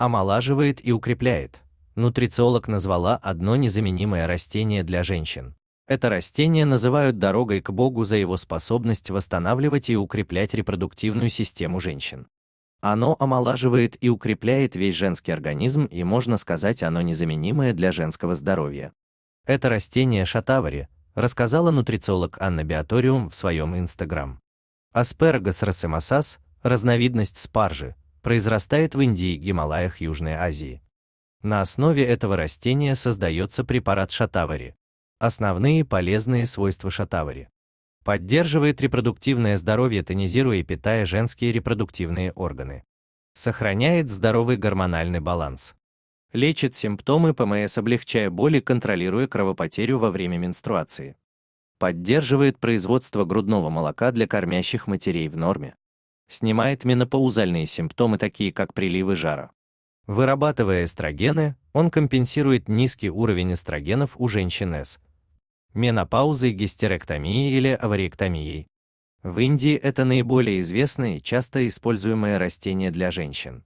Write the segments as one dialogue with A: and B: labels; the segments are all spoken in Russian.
A: омолаживает и укрепляет. Нутрициолог назвала одно незаменимое растение для женщин. Это растение называют дорогой к Богу за его способность восстанавливать и укреплять репродуктивную систему женщин. Оно омолаживает и укрепляет весь женский организм и, можно сказать, оно незаменимое для женского здоровья. Это растение шатавари, рассказала нутрициолог Анна Биаториум в своем инстаграм. Аспергас росимасас – разновидность спаржи, произрастает в Индии, Гималаях Южной Азии. На основе этого растения создается препарат шатавари. Основные полезные свойства шатавари. Поддерживает репродуктивное здоровье, тонизируя и питая женские репродуктивные органы. Сохраняет здоровый гормональный баланс. Лечит симптомы ПМС, облегчая боли, контролируя кровопотерю во время менструации. Поддерживает производство грудного молока для кормящих матерей в норме снимает менопаузальные симптомы, такие как приливы жара. Вырабатывая эстрогены, он компенсирует низкий уровень эстрогенов у женщин С менопаузой, гистерэктомией или авариэктомией. В Индии это наиболее известное и часто используемое растение для женщин.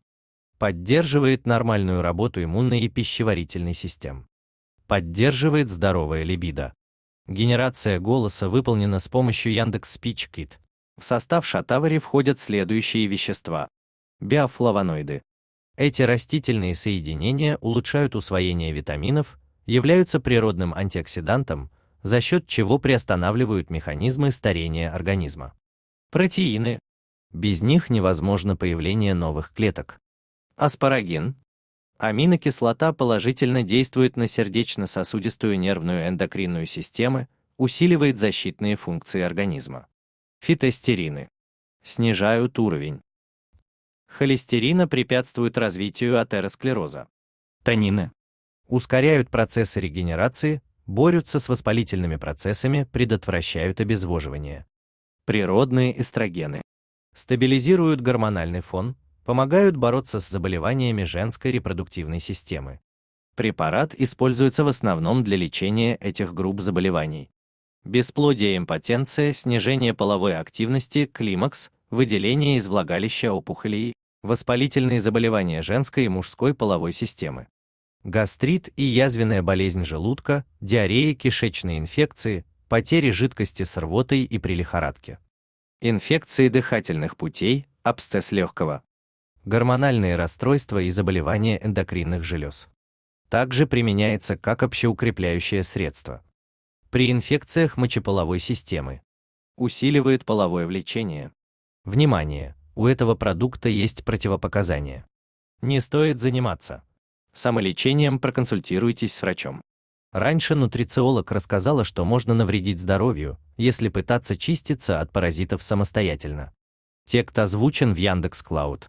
A: Поддерживает нормальную работу иммунной и пищеварительной систем. Поддерживает здоровое либидо. Генерация голоса выполнена с помощью Яндекс Спич Кит. В состав шатавари входят следующие вещества. Биофлавоноиды. Эти растительные соединения улучшают усвоение витаминов, являются природным антиоксидантом, за счет чего приостанавливают механизмы старения организма. Протеины. Без них невозможно появление новых клеток. Аспарагин. Аминокислота положительно действует на сердечно-сосудистую нервную эндокринную системы, усиливает защитные функции организма фитостерины. Снижают уровень. Холестерина препятствуют развитию атеросклероза. Танины. Ускоряют процессы регенерации, борются с воспалительными процессами, предотвращают обезвоживание. Природные эстрогены. Стабилизируют гормональный фон, помогают бороться с заболеваниями женской репродуктивной системы. Препарат используется в основном для лечения этих групп заболеваний бесплодие, импотенция, снижение половой активности, климакс, выделение из влагалища опухолей, воспалительные заболевания женской и мужской половой системы, гастрит и язвенная болезнь желудка, диарея, кишечные инфекции, потери жидкости с рвотой и при лихорадке, инфекции дыхательных путей, абсцесс легкого, гормональные расстройства и заболевания эндокринных желез. Также применяется как общеукрепляющее средство при инфекциях мочеполовой системы. Усиливает половое влечение. Внимание, у этого продукта есть противопоказания. Не стоит заниматься. Самолечением проконсультируйтесь с врачом. Раньше нутрициолог рассказала, что можно навредить здоровью, если пытаться чиститься от паразитов самостоятельно. Текст озвучен в Яндекс.Клауд.